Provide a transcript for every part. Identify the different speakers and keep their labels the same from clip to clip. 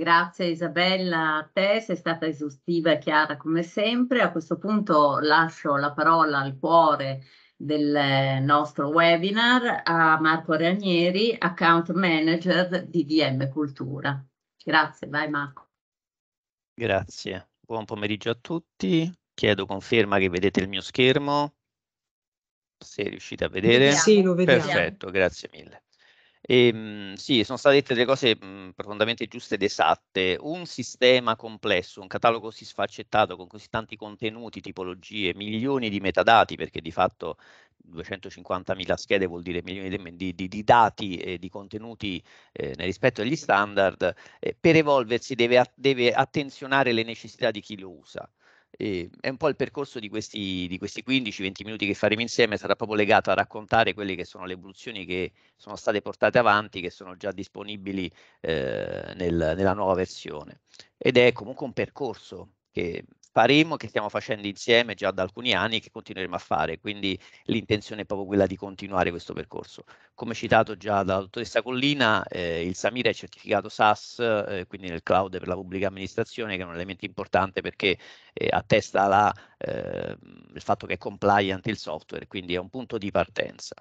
Speaker 1: Grazie Isabella, a te sei stata esaustiva e chiara come sempre. A questo punto lascio la parola al cuore del nostro webinar a Marco Ranieri, account manager di DM Cultura. Grazie, vai Marco. Grazie, buon pomeriggio a tutti. Chiedo conferma che vedete il mio schermo. Se riuscite a vedere. Sì, lo vediamo. Perfetto, grazie mille. E, ehm, mh, sì, sono state dette delle cose mh, mhmm, profondamente giuste ed esatte. Un sistema complesso, un catalogo così sfaccettato, con così tanti contenuti, tipologie, milioni di metadati, perché di fatto 250.000 schede vuol dire milioni di, di, di dati e di contenuti eh, nel rispetto agli standard, eh, per evolversi deve, deve attenzionare le necessità di chi lo usa. E è un po' il percorso di questi, di questi 15-20 minuti che faremo insieme, sarà proprio legato a raccontare quelle che sono le evoluzioni che sono state portate avanti, che sono già disponibili eh, nel, nella nuova versione. Ed è comunque un percorso che faremo, che stiamo facendo insieme già da alcuni anni e che continueremo a fare. Quindi l'intenzione è proprio quella di continuare questo percorso. Come citato già dalla dottoressa Collina, eh, il Samir è certificato SAS, eh, quindi nel cloud per la pubblica amministrazione, che è un elemento importante perché eh, attesta la, ehm, il fatto che è compliant il software, quindi è un punto di partenza.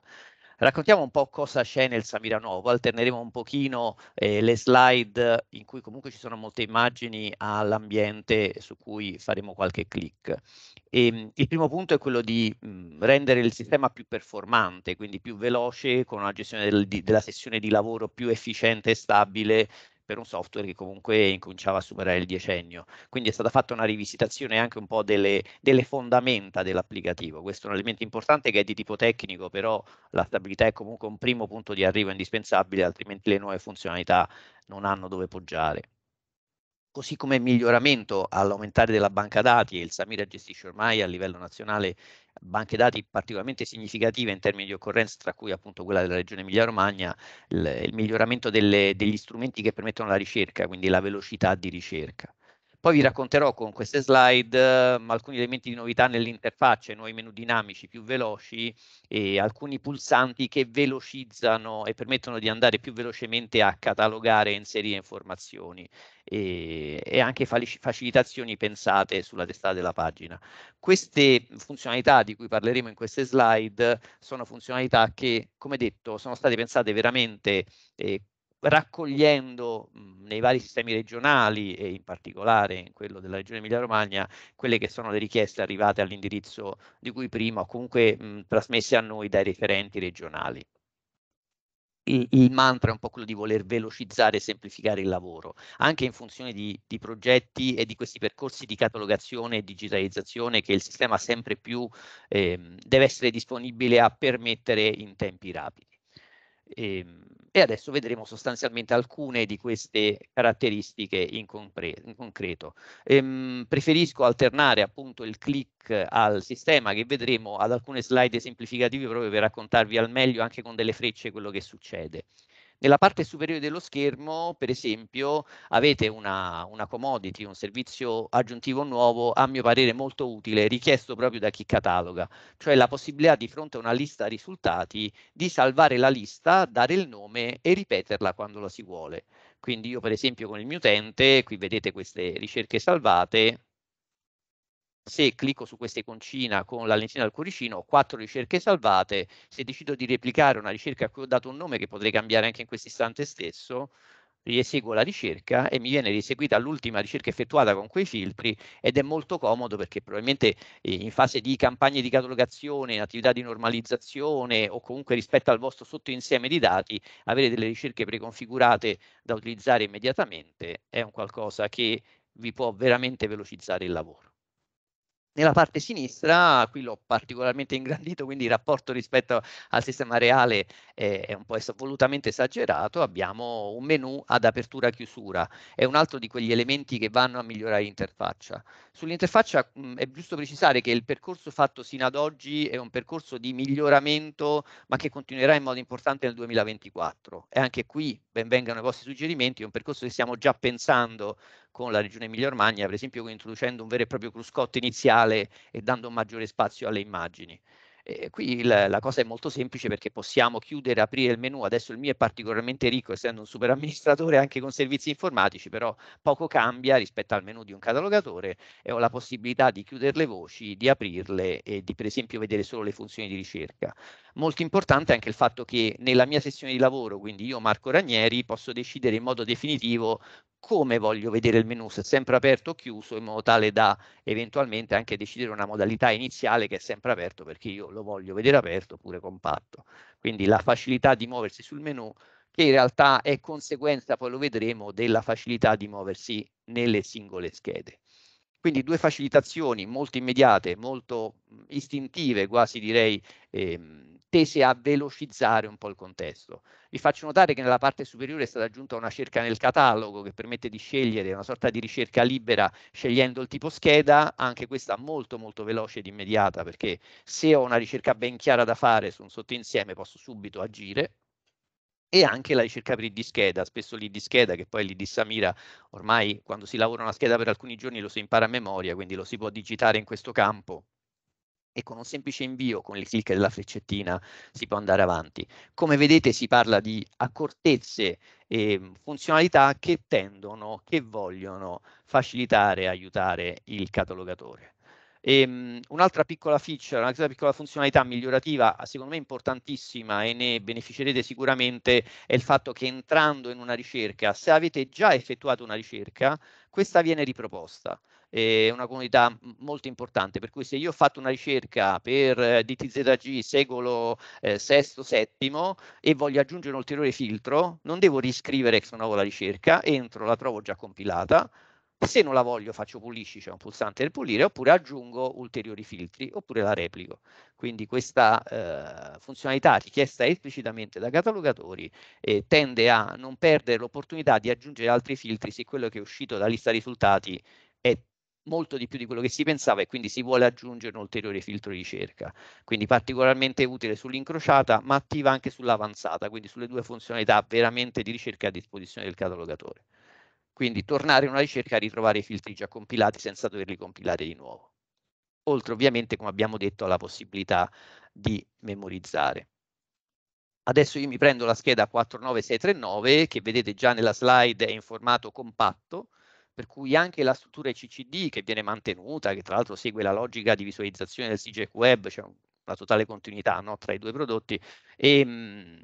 Speaker 1: Raccontiamo un po' cosa c'è nel Samiranovo, alterneremo un pochino eh, le slide in cui comunque ci sono molte immagini all'ambiente su cui faremo qualche clic. E, ehm, il primo punto è quello di mh, rendere il sistema più performante, quindi più veloce, con una gestione del, di, della sessione di lavoro più efficiente e stabile per un software che comunque incominciava a superare il decennio. Quindi è stata fatta una rivisitazione anche un po' delle, delle fondamenta dell'applicativo. Questo è un elemento importante che è di tipo tecnico, però la stabilità è comunque un primo punto di arrivo indispensabile, altrimenti le nuove funzionalità non hanno dove poggiare così come miglioramento all'aumentare della banca dati e il Samira gestisce ormai a livello nazionale banche dati particolarmente significative in termini di occorrenza, tra cui appunto quella della regione Emilia-Romagna, il, il miglioramento delle, degli strumenti che permettono la ricerca, quindi la velocità di ricerca. Poi vi racconterò con queste slide eh, alcuni elementi di novità nell'interfaccia, nuovi menu dinamici più veloci e alcuni pulsanti che velocizzano e permettono di andare più velocemente a catalogare e inserire informazioni e, e anche facilitazioni pensate sulla testata della pagina. Queste funzionalità di cui parleremo in queste slide sono funzionalità che, come detto, sono state pensate veramente eh, raccogliendo mhmm, nei vari sistemi regionali e in particolare in quello della regione Emilia-Romagna quelle che sono le richieste arrivate all'indirizzo di cui prima o comunque mh, mhmm, trasmesse a noi dai referenti regionali. Il, il, mantra è un po' quello di voler velocizzare e semplificare il lavoro, anche in funzione di, di progetti e di questi percorsi di catalogazione e digitalizzazione che il sistema sempre più eh, deve essere disponibile a permettere in tempi rapidi. E, ehm, e adesso vedremo sostanzialmente alcune di queste caratteristiche in, in concreto. Ehm, preferisco alternare appunto il click al sistema che vedremo ad alcune slide semplificative proprio per raccontarvi al meglio anche con delle frecce quello che succede. Nella parte superiore dello schermo, per esempio, avete una, una commodity, un servizio aggiuntivo nuovo, a mio parere molto utile, richiesto proprio da chi cataloga, cioè la possibilità di fronte a una lista risultati di salvare la lista, dare il nome e ripeterla quando la si vuole. Quindi io per esempio con il mio utente, qui vedete queste ricerche salvate, se clicco su questa iconcina con la lencina del cuoricino ho quattro ricerche salvate, se decido di replicare una ricerca a cui ho dato un nome che potrei cambiare anche in questo istante stesso, rieseguo la ricerca e mi viene rieseguita l'ultima ricerca effettuata con quei filtri ed è molto comodo perché probabilmente eh, in fase di campagne di catalogazione, in attività di normalizzazione o comunque rispetto al vostro sottoinsieme di dati, avere delle ricerche preconfigurate da utilizzare immediatamente è un qualcosa che vi può veramente velocizzare il lavoro. Nella parte sinistra, qui l'ho particolarmente ingrandito, quindi il rapporto rispetto al sistema reale eh, è un po' volutamente esagerato, abbiamo un menu ad apertura-chiusura, è un altro di quegli elementi che vanno a migliorare l'interfaccia. Sull'interfaccia mh, mm, è giusto precisare che il percorso fatto sino ad oggi è un percorso di miglioramento, ma che continuerà in modo importante nel 2024. E anche qui benvengano i vostri suggerimenti, è un percorso che stiamo già pensando con la regione Emilia-Romagna, per esempio introducendo un vero e proprio cruscotto iniziale digitale e dando maggiore spazio alle immagini. E qui la, la, cosa è molto semplice perché possiamo chiudere, aprire il menu. Adesso il mio è particolarmente ricco, essendo un super amministratore anche con servizi informatici, però poco cambia rispetto al menu di un catalogatore e ho la possibilità di chiudere le voci, di aprirle e di per esempio vedere solo le funzioni di ricerca. Molto importante anche il fatto che nella mia sessione di lavoro, quindi io Marco Ranieri, posso decidere in modo definitivo come voglio vedere il menu, se è sempre aperto o chiuso, in modo tale da eventualmente anche decidere una modalità iniziale che è sempre aperto perché io lo voglio vedere aperto oppure compatto. Quindi la facilità di muoversi sul menu che in realtà è conseguenza, poi lo vedremo, della facilità di muoversi nelle singole schede. Quindi due facilitazioni molto immediate, molto mhmm, istintive, quasi direi ehm, tese a velocizzare un po' il contesto. Vi faccio notare che nella parte superiore è stata aggiunta una cerca nel catalogo che permette di scegliere una sorta di ricerca libera scegliendo il tipo scheda, anche questa molto molto veloce ed immediata perché se ho una ricerca ben chiara da fare su un sottoinsieme posso subito agire e anche la ricerca per il di scheda, spesso l'id di scheda che poi l'id di Samira ormai quando si lavora una scheda per alcuni giorni lo si impara a memoria, quindi lo si può digitare in questo campo e con un semplice invio con il clic della freccettina si può andare avanti. Come vedete si parla di accortezze e mhmm, funzionalità che tendono, che vogliono facilitare e aiutare il catalogatore. E, um, un'altra piccola feature, un'altra piccola funzionalità migliorativa, secondo me importantissima e ne beneficerete sicuramente, è il fatto che entrando in una ricerca, se avete già effettuato una ricerca, questa viene riproposta. È una comunità molto importante, per cui se io ho fatto una ricerca per eh, DTZG secolo eh, VI, VII e voglio aggiungere un ulteriore filtro, non devo riscrivere ex novo la ricerca, entro, la trovo già compilata, se non la voglio faccio pulisci, c'è cioè un pulsante per pulire, oppure aggiungo ulteriori filtri, oppure la replico. Quindi questa eh, funzionalità richiesta esplicitamente dai catalogatori eh, tende a non perdere l'opportunità di aggiungere altri filtri se quello che è uscito dalla lista risultati è molto di più di quello che si pensava e quindi si vuole aggiungere un ulteriore filtro di ricerca. Quindi particolarmente utile sull'incrociata, ma attiva anche sull'avanzata, quindi sulle due funzionalità veramente di ricerca a disposizione del catalogatore. Quindi tornare in una ricerca e ritrovare i filtri già compilati senza doverli compilare di nuovo. Oltre ovviamente, come abbiamo detto, alla possibilità di memorizzare. Adesso io mi prendo la scheda 49639 che vedete già nella slide è in formato compatto, per cui anche la struttura CCD che viene mantenuta, che tra l'altro segue la logica di visualizzazione del CGEQ Web, cioè la totale continuità no, tra i due prodotti, e, ehm,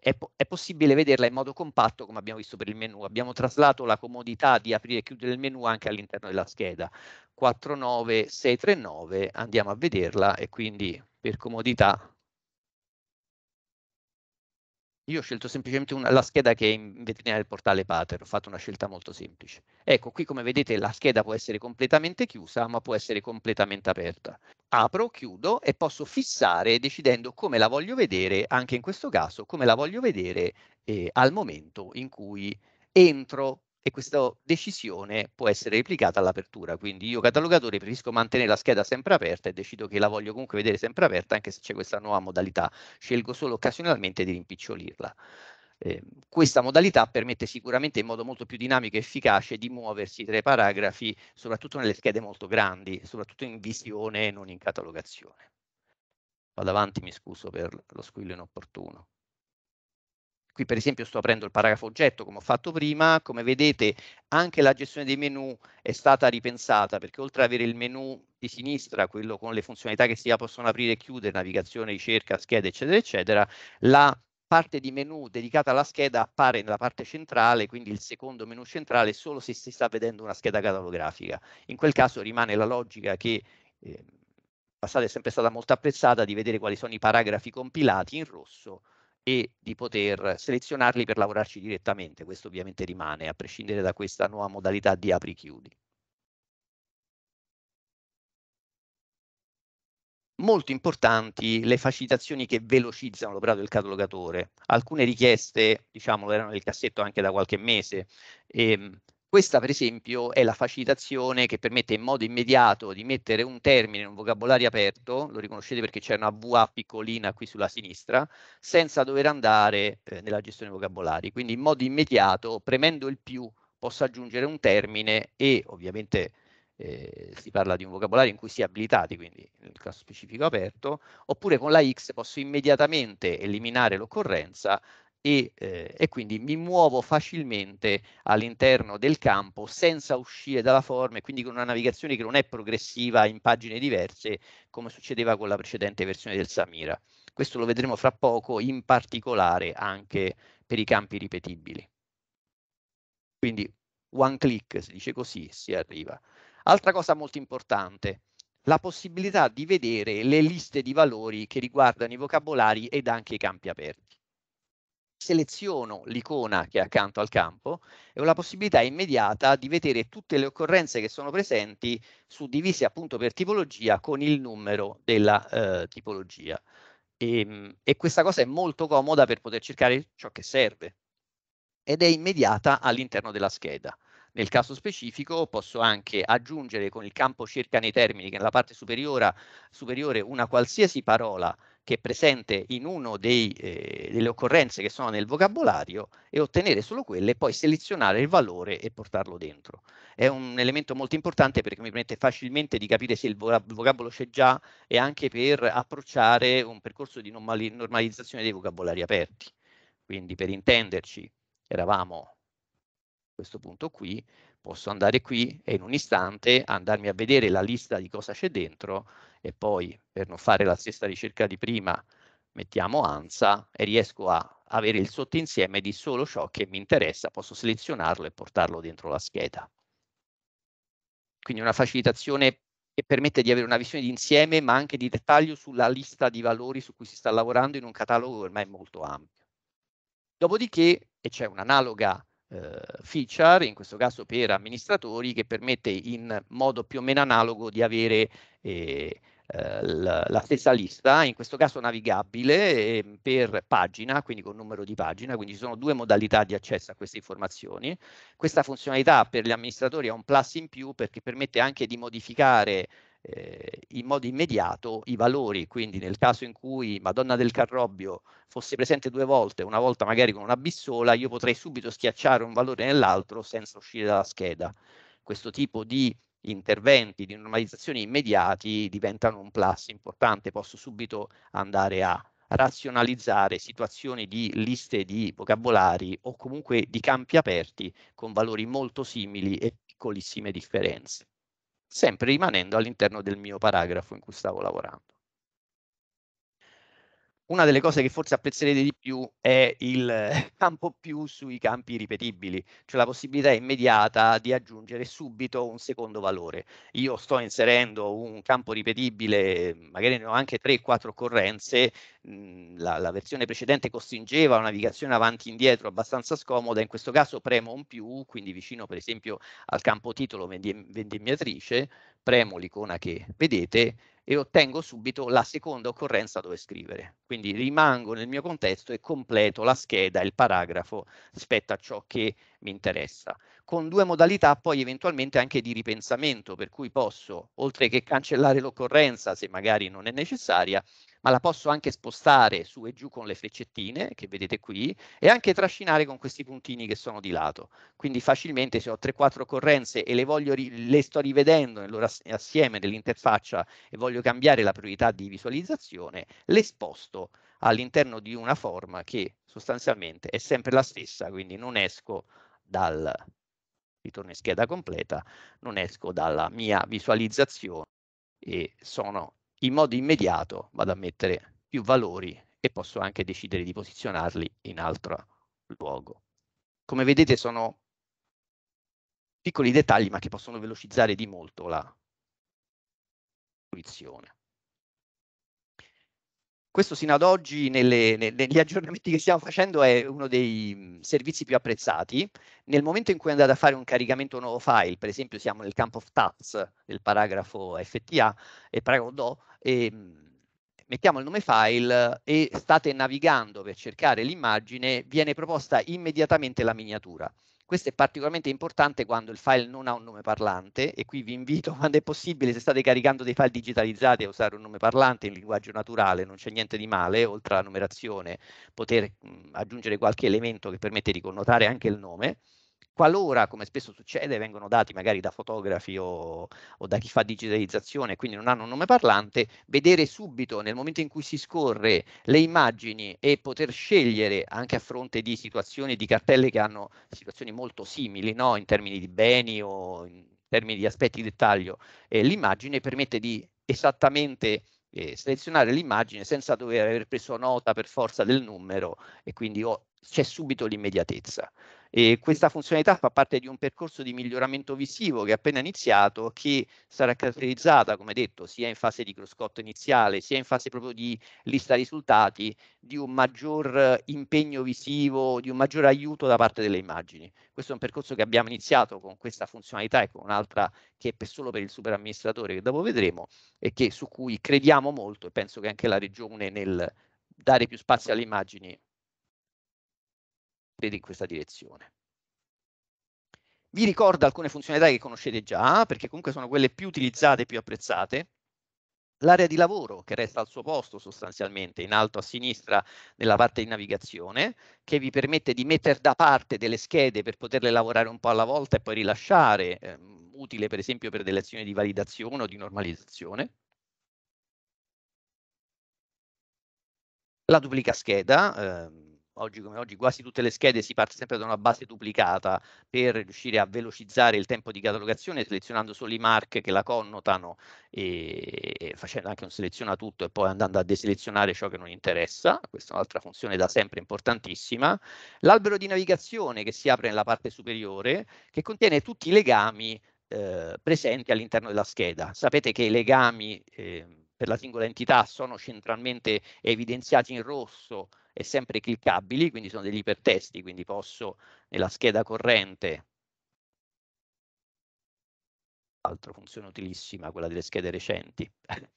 Speaker 1: è, è, possibile vederla in modo compatto come abbiamo visto per il menu. Abbiamo traslato la comodità di aprire e chiudere il menu anche all'interno della scheda. 49639 andiamo a vederla e quindi per comodità io ho scelto semplicemente una, la scheda che è in vetrina del portale Pater, ho fatto una scelta molto semplice. Ecco, qui come vedete la scheda può essere completamente chiusa, ma può essere completamente aperta. Apro, chiudo e posso fissare decidendo come la voglio vedere, anche in questo caso, come la voglio vedere eh, al momento in cui entro e questa decisione può essere replicata all'apertura. Quindi io catalogatore preferisco mantenere la scheda sempre aperta e decido che la voglio comunque vedere sempre aperta anche se c'è questa nuova modalità. Scelgo solo occasionalmente di rimpicciolirla. Eh, questa modalità permette sicuramente in modo molto più dinamico e efficace di muoversi tra i paragrafi, soprattutto nelle schede molto grandi, soprattutto in visione e non in catalogazione. Vado avanti, mi scuso per lo squillo inopportuno. Qui per esempio sto aprendo il paragrafo oggetto come ho fatto prima, come vedete anche la gestione dei menu è stata ripensata perché oltre ad avere il menu di sinistra, quello con le funzionalità che si possono aprire e chiudere, navigazione, ricerca, scheda eccetera eccetera, la parte di menu dedicata alla scheda appare nella parte centrale, quindi il secondo menu centrale solo se si sta vedendo una scheda catalografica. In quel caso rimane la logica che eh, passata è sempre stata molto apprezzata di vedere quali sono i paragrafi compilati in rosso e di poter selezionarli per lavorarci direttamente. Questo ovviamente rimane, a prescindere da questa nuova modalità di apri-chiudi. Molto importanti le facilitazioni che velocizzano l'operato del catalogatore. Alcune richieste, diciamo, erano nel cassetto anche da qualche mese e ehm, questa, per esempio, è la facilitazione che permette in modo immediato di mettere un termine in un vocabolario aperto, lo riconoscete perché c'è una VA piccolina qui sulla sinistra, senza dover andare eh, nella gestione vocabolari. Quindi in modo immediato, premendo il più, posso aggiungere un termine e ovviamente eh, si parla di un vocabolario in cui si è abilitati, quindi nel caso specifico aperto, oppure con la X posso immediatamente eliminare l'occorrenza e, eh, e, quindi mi muovo facilmente all'interno del campo senza uscire dalla forma e quindi con una navigazione che non è progressiva in pagine diverse come succedeva con la precedente versione del Samira. Questo lo vedremo fra poco, in particolare anche per i campi ripetibili. Quindi one click, si dice così, si arriva. Altra cosa molto importante, la possibilità di vedere le liste di valori che riguardano i vocabolari ed anche i campi aperti seleziono l'icona che è accanto al campo e ho la possibilità immediata di vedere tutte le occorrenze che sono presenti suddivise appunto per tipologia con il numero della eh, tipologia. E, ehm, e questa cosa è molto comoda per poter cercare ciò che serve ed è immediata all'interno della scheda. Nel caso specifico posso anche aggiungere con il campo cerca nei termini che nella parte superiore, superiore una qualsiasi parola che è presente in una eh, delle occorrenze che sono nel vocabolario e ottenere solo quelle e poi selezionare il valore e portarlo dentro. È un elemento molto importante perché mi permette facilmente di capire se il vocabolo c'è già e anche per approcciare un percorso di normalizzazione dei vocabolari aperti. Quindi per intenderci, eravamo questo punto qui, posso andare qui e in un istante andarmi a vedere la lista di cosa c'è dentro e poi per non fare la stessa ricerca di prima mettiamo ANSA e riesco a avere il sottoinsieme di solo ciò che mi interessa, posso selezionarlo e portarlo dentro la scheda. Quindi una facilitazione che permette di avere una visione di insieme ma anche di dettaglio sulla lista di valori su cui si sta lavorando in un catalogo ormai molto ampio. Dopodiché, e c'è un'analoga eh, feature, in questo caso per amministratori, che permette in modo più o meno analogo di avere eh, eh la, la stessa lista, in questo caso navigabile eh, per pagina, quindi con numero di pagina, quindi ci sono due modalità di accesso a queste informazioni. Questa funzionalità per gli amministratori è un plus in più perché permette anche di modificare eh, in modo immediato i valori, quindi nel caso in cui Madonna del Carrobbio fosse presente due volte, una volta magari con una bissola, io potrei subito schiacciare un valore nell'altro senza uscire dalla scheda. Questo tipo di interventi di normalizzazione immediati diventano un plus importante, posso subito andare a razionalizzare situazioni di liste di vocabolari o comunque di campi aperti con valori molto simili e piccolissime differenze sempre rimanendo all'interno del mio paragrafo in cui stavo lavorando una delle cose che forse apprezzerete di più è il campo più sui campi ripetibili, cioè la possibilità immediata di aggiungere subito un secondo valore. Io sto inserendo un campo ripetibile, magari ne ho anche 3-4 occorrenze, mhmm, la, la, versione precedente costringeva una navigazione avanti e indietro abbastanza scomoda, in questo caso premo un più, quindi vicino per esempio al campo titolo vendemmiatrice, premo l'icona che vedete, e ottengo subito la seconda occorrenza dove scrivere. Quindi rimango nel mio contesto e completo la scheda, il paragrafo, rispetto a ciò che mi interessa, con due modalità poi eventualmente anche di ripensamento, per cui posso, oltre che cancellare l'occorrenza se magari non è necessaria, ma la posso anche spostare su e giù con le freccettine che vedete qui e anche trascinare con questi puntini che sono di lato. Quindi facilmente se ho 3-4 occorrenze e le, voglio, le sto rivedendo nel loro assieme nell'interfaccia e voglio cambiare la priorità di visualizzazione, le sposto all'interno di una forma che sostanzialmente è sempre la stessa, quindi non esco dal ritorno in scheda completa, non esco dalla mia visualizzazione e sono in modo immediato, vado a mettere più valori e posso anche decidere di posizionarli in altro luogo. Come vedete sono piccoli dettagli ma che possono velocizzare di molto la fruizione questo sino ad oggi nelle, negli aggiornamenti che stiamo facendo è uno dei mm, servizi più apprezzati. Nel momento in cui andate a fare un caricamento nuovo file, per esempio siamo nel campo of tats del paragrafo FTA e paragrafo do, e mm, mettiamo il nome file e state navigando per cercare l'immagine, viene proposta immediatamente la miniatura. Questo è particolarmente importante quando il file non ha un nome parlante e qui vi invito, quando è possibile, se state caricando dei file digitalizzati a usare un nome parlante in linguaggio naturale, non c'è niente di male, oltre alla numerazione, poter mh, aggiungere qualche elemento che permette di connotare anche il nome Qualora, come spesso succede, vengono dati magari da fotografi o, o da chi fa digitalizzazione, e quindi non hanno un nome parlante, vedere subito nel momento in cui si scorre le immagini e poter scegliere anche a fronte di situazioni di cartelle che hanno situazioni molto simili no? in termini di beni o in termini di aspetti di dettaglio, eh, l'immagine permette di esattamente eh, selezionare l'immagine senza dover aver preso nota per forza del numero e quindi oh, c'è subito l'immediatezza. E questa funzionalità fa parte di un percorso di miglioramento visivo che è appena iniziato, che sarà caratterizzata, come detto, sia in fase di cruscotto iniziale, sia in fase proprio di lista risultati, di un maggior eh, impegno visivo, di un maggior aiuto da parte delle immagini. Questo è un percorso che abbiamo iniziato con questa funzionalità e con un'altra che è per solo per il super amministratore che dopo vedremo e che, su cui crediamo molto e penso che anche la Regione nel dare più spazio alle immagini in questa direzione. Vi ricordo alcune funzionalità che conoscete già, perché comunque sono quelle più utilizzate e più apprezzate. L'area di lavoro che resta al suo posto sostanzialmente in alto a sinistra nella parte di navigazione, che vi permette di mettere da parte delle schede per poterle lavorare un po' alla volta e poi rilasciare, eh, utile per esempio per delle azioni di validazione o di normalizzazione. La duplica scheda, eh, oggi come oggi quasi tutte le schede si parte sempre da una base duplicata per riuscire a velocizzare il tempo di catalogazione selezionando solo i mark che la connotano e facendo anche un seleziona tutto e poi andando a deselezionare ciò che non interessa, questa è un'altra funzione da sempre importantissima, l'albero di navigazione che si apre nella parte superiore che contiene tutti i legami eh, presenti all'interno della scheda. Sapete che i legami eh, per la singola entità sono centralmente evidenziati in rosso e sempre cliccabili, quindi sono degli ipertesti, quindi posso nella scheda corrente altra funzione utilissima, quella delle schede recenti,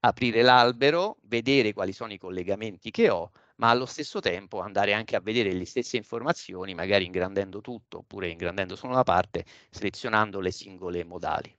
Speaker 1: aprire l'albero, vedere quali sono i collegamenti che ho, ma allo stesso tempo andare anche a vedere le stesse informazioni, magari ingrandendo tutto, oppure ingrandendo solo una parte, selezionando le singole modali.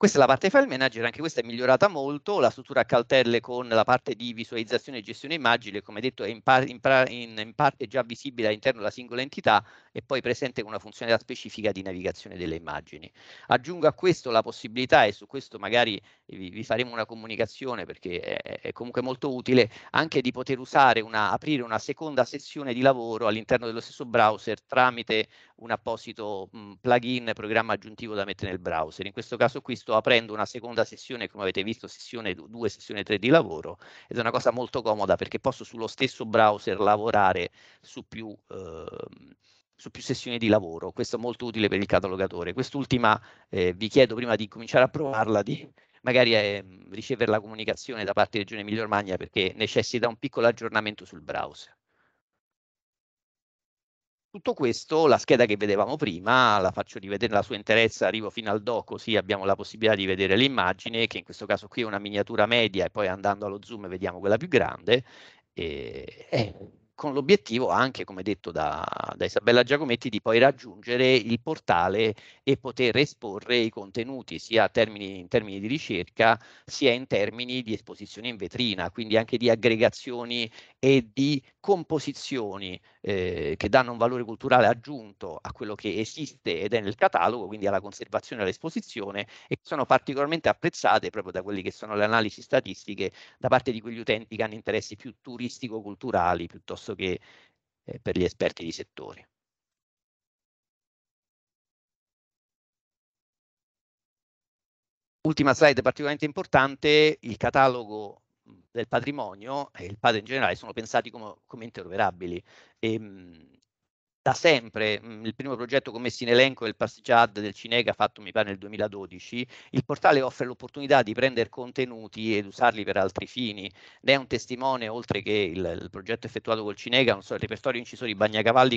Speaker 1: Questa è la parte file manager, anche questa è migliorata molto, la struttura a cartelle con la parte di visualizzazione e gestione immagine, come detto è in, par in, in, in, parte già visibile all'interno della singola entità e poi presente con una funzionalità specifica di navigazione delle immagini. Aggiungo a questo la possibilità, e su questo magari vi, vi faremo una comunicazione perché è, è, comunque molto utile, anche di poter usare una, aprire una seconda sezione di lavoro all'interno dello stesso browser tramite un apposito mh, mhmm, plugin, programma aggiuntivo da mettere nel browser. In questo caso qui sto sto aprendo una seconda sessione, come avete visto, sessione 2, sessione 3 di lavoro, ed è una cosa molto comoda perché posso sullo stesso browser lavorare su più, eh, su più sessioni di lavoro. Questo è molto utile per il catalogatore. Quest'ultima eh, vi chiedo prima di cominciare a provarla di magari eh, ricevere la comunicazione da parte di Regione Emilia Romagna perché necessita un piccolo aggiornamento sul browser. Tutto questo, la scheda che vedevamo prima, la faccio rivedere nella sua interezza, arrivo fino al do, così abbiamo la possibilità di vedere l'immagine, che in questo caso qui è una miniatura media e poi andando allo zoom vediamo quella più grande, e, eh, con l'obiettivo anche, come detto da, da, Isabella Giacometti, di poi raggiungere il portale e poter esporre i contenuti sia termini, in termini di ricerca sia in termini di esposizione in vetrina, quindi anche di aggregazioni e di composizioni eh, che danno un valore culturale aggiunto a quello che esiste ed è nel catalogo, quindi alla conservazione e all'esposizione, e che sono particolarmente apprezzate proprio da quelle che sono le analisi statistiche da parte di quegli utenti che hanno interessi più turistico-culturali piuttosto che eh, per gli esperti di settore. Ultima slide particolarmente importante, il catalogo del patrimonio e il padre in generale sono pensati come, come interoperabili. E, ehm, da sempre mh, mm, il primo progetto commesso in elenco è il Passeggiad del Cineca fatto mi pare nel 2012. Il portale offre l'opportunità di prendere contenuti ed usarli per altri fini. Ne è un testimone, oltre che il, il progetto effettuato col Cineca, so, il repertorio incisori Bagnacavallo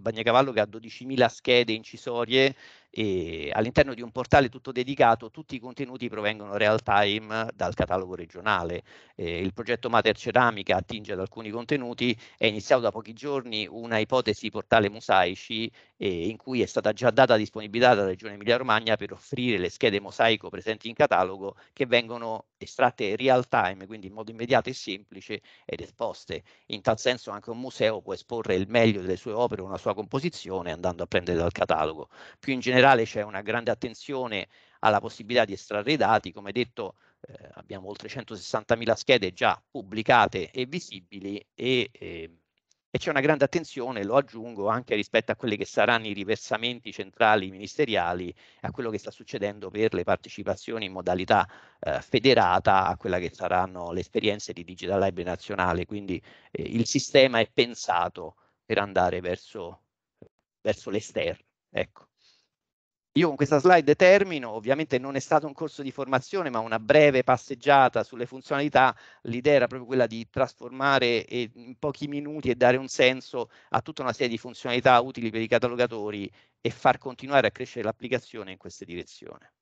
Speaker 1: Bagnacavallo che ha 12.000 schede incisorie e all'interno di un portale tutto dedicato tutti i contenuti provengono real time dal catalogo regionale. Eh, il progetto Mater Ceramica attinge ad alcuni contenuti, è iniziato da pochi giorni una ipotesi portale mosaici eh, in cui è stata già data disponibilità dalla Regione Emilia-Romagna per offrire le schede mosaico presenti in catalogo che vengono estratte real time, quindi in modo immediato e semplice ed esposte. In tal senso anche un museo può esporre il meglio delle sue opere o una sua composizione andando a prendere dal catalogo. Più in generale c'è una grande attenzione alla possibilità di estrarre i dati, come detto eh, abbiamo oltre 160.000 schede già pubblicate e visibili e eh, e c'è una grande attenzione, lo aggiungo, anche rispetto a quelli che saranno i riversamenti centrali ministeriali, a quello che sta succedendo per le partecipazioni in modalità eh, federata, a quella che saranno le esperienze di Digital Library nazionale. Quindi eh, il sistema è pensato per andare verso, verso l'esterno. Ecco. Io con questa slide termino, ovviamente non è stato un corso di formazione, ma una breve passeggiata sulle funzionalità. L'idea era proprio quella di trasformare eh, in pochi minuti e dare un senso a tutta una serie di funzionalità utili per i catalogatori e far continuare a crescere l'applicazione in questa direzione.